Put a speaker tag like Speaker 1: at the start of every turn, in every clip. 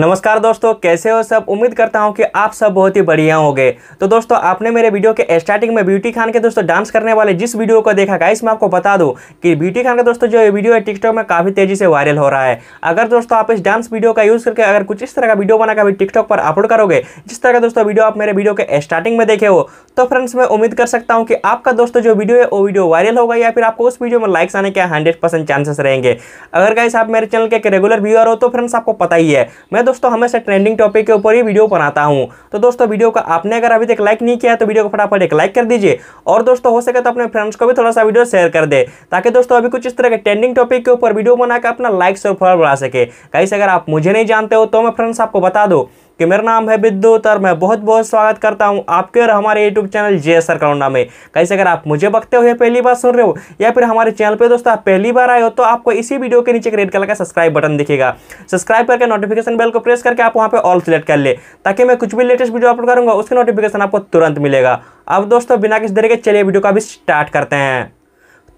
Speaker 1: नमस्कार दोस्तों कैसे हो सब उम्मीद करता हूँ कि आप सब बहुत ही बढ़िया हो गए तो दोस्तों आपने मेरे वीडियो के स्टार्टिंग में ब्यूटी खान के दोस्तों डांस करने वाले जिस वीडियो को देखा गाइस मैं आपको बता दूं कि ब्यूटी खान का दोस्तों जो वीडियो है टिकटॉक में काफ़ी तेज़ी से वायरल हो रहा है अगर दोस्तों आप इस डांस वीडियो का यूज़ करके अगर कुछ इस तरह का वीडियो बना कभी टिकटॉक पर अपलोड करोगे जिस तरह का दोस्तों वीडियो आप मेरे वीडियो के स्टार्टिंग में देखे हो तो फ्रेंड्स मैं उम्मीद कर सकता हूँ कि आपका दोस्तों जो वीडियो है वो वीडियो वायरल होगा या फिर आपको उस वीडियो में लाइक्स आने के हंड्रेड चांसेस रहेंगे अगर गाइस आप मेरे चैनल के रेगुलर व्यूअर हो तो फ्रेंड्स आपको पता ही है मैं दोस्तों हमेशा ट्रेंडिंग टॉपिक के ऊपर ही वीडियो बनाता हूँ तो दोस्तों वीडियो का आपने अगर अभी तक लाइक नहीं किया तो वीडियो को फटाफट एक लाइक कर दीजिए और दोस्तों हो सके तो अपने फ्रेंड्स को भी थोड़ा सा वीडियो शेयर कर दे ताकि दोस्तों अभी कुछ इस तरह के ट्रेंडिंग टॉपिक के ऊपर वीडियो बनाकर अपना लाइक्स और फॉलो बढ़ा सके कहीं अगर आप मुझे नहीं जानते हो तो मैं फ्रेंड्स आपको बता दूँ कि मेरा नाम है विद्युत तो और मैं बहुत बहुत स्वागत करता हूँ आपके और हमारे यूट्यूब चैनल जे एस सरकरौंडा में कैसे अगर आप मुझे बकते हुए पहली बार सुन रहे हो या फिर हमारे चैनल पर दोस्तों आप पहली बार आए हो तो आपको इसी वीडियो के नीचे रेड कलर का सब्सक्राइब बटन दिखेगा सब्सक्राइब करके नोटिफिकेशन बेल को प्रेस करके आप वहाँ पर ऑल सेलेक्ट कर ले ताकि मैं कुछ भी लेटेस्ट वीडियो अपलोड करूँगा उसके नोटिफिकेशन आपको तुरंत मिलेगा अब दोस्तों बिना किस तरीके चलिए वीडियो का भी स्टार्ट करते हैं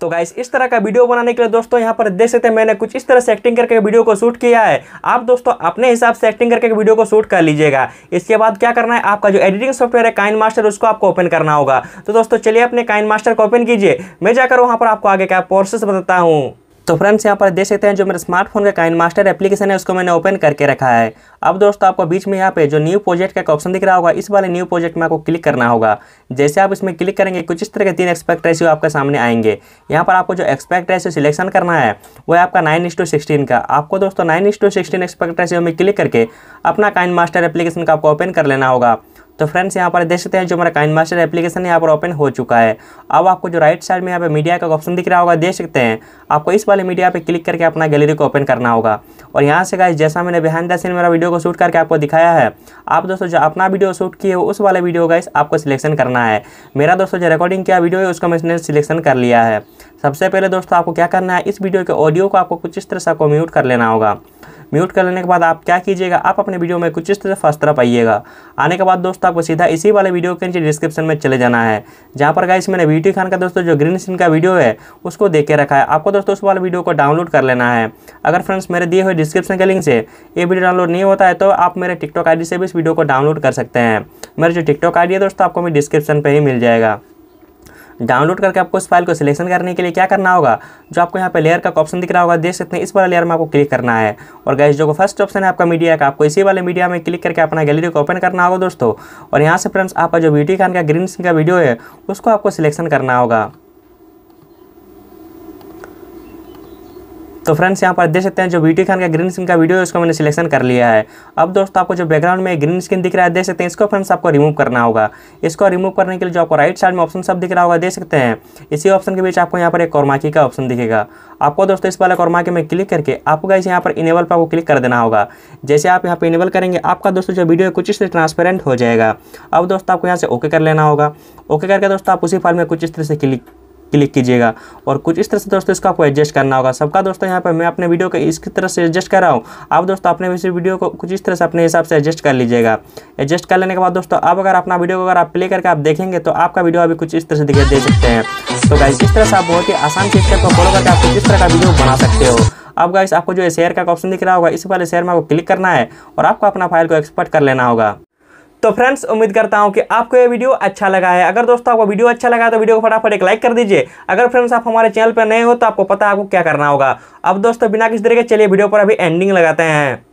Speaker 1: तो गाइस इस तरह का वीडियो बनाने के लिए दोस्तों यहाँ पर देख सकते हैं मैंने कुछ इस तरह से एक्टिंग करके वीडियो को शूट किया है आप दोस्तों अपने हिसाब से एक्टिंग करके वीडियो को शूट कर लीजिएगा इसके बाद क्या करना है आपका जो एडिटिंग सॉफ्टवेयर है काइन मास्टर उसको आपको ओपन करना होगा तो दोस्तों चलिए अपने काइन मास्टर को ओपन कीजिए मैं जाकर वहाँ पर आपको आगे क्या प्रोसेस बताता हूँ तो फ्रेंड्स यहाँ पर देख सकते हैं जो मेरे स्मार्टफोन का काइन मास्टर एप्लीकेशन है उसको मैंने ओपन करके रखा है अब दोस्तों आपको बीच में यहाँ पे जो न्यू प्रोजेक्ट का ऑप्शन दिख रहा होगा इस वाले न्यू प्रोजेक्ट में आपको क्लिक करना होगा जैसे आप इसमें क्लिक करेंगे कुछ इस तरह के तीन एक्सपेक्ट रेसियो आपके सामने आएंगे यहाँ पर आपको जो एक्सपेक्ट रेसियो सिलेक्शन करना है वो है आपका नाइन का आपको दोस्तों नाइन एक्सपेक्ट रेसियो में क्लिक करके अपना काइन मास्टर एप्लीकेशन का आपको ओपन कर लेना होगा तो फ्रेंड्स यहाँ पर देख सकते हैं जो हमारा काइन मास्टर एप्लीकेशन यहाँ पर ओपन हो चुका है अब आपको जो राइट साइड में यहाँ पे मीडिया का ऑप्शन दिख रहा होगा देख सकते हैं आपको इस वाले मीडिया पे क्लिक करके अपना गैलरी को ओपन करना होगा और यहाँ से गाइस जैसा मैंने बिहान दिन मेरा वीडियो को शूट करके आपको दिखाया है आप दोस्तों जो अपना वीडियो शूट किए उस वाले वीडियो का आपको सिलेक्शन करना है मेरा दोस्तों जो रिकॉर्डिंग किया वीडियो है उसका मैंने सिलेक्शन कर लिया है सबसे पहले दोस्तों आपको क्या करना है इस वीडियो के ऑडियो को आपको कुछ इस तरह से आपको म्यूट कर लेना होगा म्यूट कर लेने के बाद आप क्या कीजिएगा आप अपने वीडियो में कुछ इस तरह फर्स्ट तरफ आइएगा आने के बाद दोस्तों आपको सीधा इसी वाले वीडियो के नीचे डिस्क्रिप्शन में चले जाना है जहाँ पर गाइस मैंने ब्यूटी खान का दोस्तों जो ग्रीन स्क्रीन का वीडियो है उसको देख के रखा है आपको दोस्तों उस वाले वीडियो को डाउनलोड कर लेना है अगर फ्रेंड्स मेरे दिए हुए डिस्क्रिप्शन के लिंक से ये वीडियो डाउनलोड नहीं होता है तो आप मेरे टिकटॉक आई से भी इस वीडियो को डाउनलोड कर सकते हैं मेरे जो टिकटॉक आई है दोस्तों आपको मेरे डिस्क्रिप्शन पर ही मिल जाएगा डाउनलोड करके आपको इस फाइल को सिलेक्शन करने के लिए क्या करना होगा जो आपको यहाँ पे लेयर का ऑप्शन दिख रहा होगा देख सकते हैं इस वाला लेयर में आपको क्लिक करना है और गैस जो फर्स्ट ऑप्शन है आपका मीडिया का आपको इसी वाले मीडिया में क्लिक करके अपना गैलरी को ओपन करना होगा दोस्तों और यहाँ से फ्रेंड्स आपका जो ब्यूटी खान का ग्रीन सिंह का वीडियो है उसको आपको सिलेक्शन करना होगा तो फ्रेंड्स यहाँ पर देख सकते हैं जो वीडियो खान का ग्रीन स्क्रीन का वीडियो है उसको मैंने सिलेक्शन कर लिया है अब दोस्तों आपको जो बैकग्राउंड में ग्रीन स्क्रीन दिख रहा है देख सकते हैं इसको फ्रेंड्स आपको रिमूव करना होगा इसको रिमूव करने के लिए जो आपको राइट साइड में ऑप्शन सब दिख रहा होगा देख सकते हैं इसी ऑप्शन के बीच आपको यहाँ पर एक कॉर्माकी का ऑप्शन दिखेगा आपको दोस्तों इस वाले कॉर्माकी में क्लिक करके आपको इस यहाँ पर इनेबल पर आपको क्लिक कर देना होगा जैसे आप यहाँ पर इनेबल करेंगे आपका दोस्तों जो वीडियो है कुछ इससे ट्रांसपेरेंट हो जाएगा अब दोस्तों आपको यहाँ से ओके कर लेना होगा ओके करके दोस्तों आप उसी फाइल में कुछ इस तरह से क्लिक क्लिक कीजिएगा और कुछ इस तरह से दोस्तों इसका आपको एडजस्ट करना होगा सबका दोस्तों यहाँ पर मैं अपने वीडियो को इस तरह से एडजस्ट कर रहा हूँ आप दोस्तों अपने इस वीडियो को कुछ इस तरह से अपने हिसाब से एडजस्ट कर लीजिएगा एडजस्ट कर लेने के बाद दोस्तों आप अगर अपना वीडियो को अगर आप प्ले करके आप देखेंगे तो आपका वीडियो अभी कुछ इस तरह से दिखाई दे सकते हैं तो गाइस इस तरह से आप बहुत ही आसान से स्टेप को फॉलो करके आप कुछ इस तरह का वीडियो बना सकते हो अब गाइस आपको जो है शेयर का ऑप्शन दिख रहा होगा इस वाले शेयर में आपको क्लिक करना है और आपको अपना फाइल को एक्सपर्ट कर लेना होगा तो फ्रेंड्स उम्मीद करता हूँ कि आपको यह वीडियो अच्छा लगा है अगर दोस्तों आपको वीडियो अच्छा लगा तो वीडियो को फटाफट एक लाइक कर दीजिए अगर फ्रेंड्स आप हमारे चैनल पर नए हो तो आपको पता है आपको क्या करना होगा अब दोस्तों बिना किसी तरीके चलिए वीडियो पर अभी एंडिंग लगाते हैं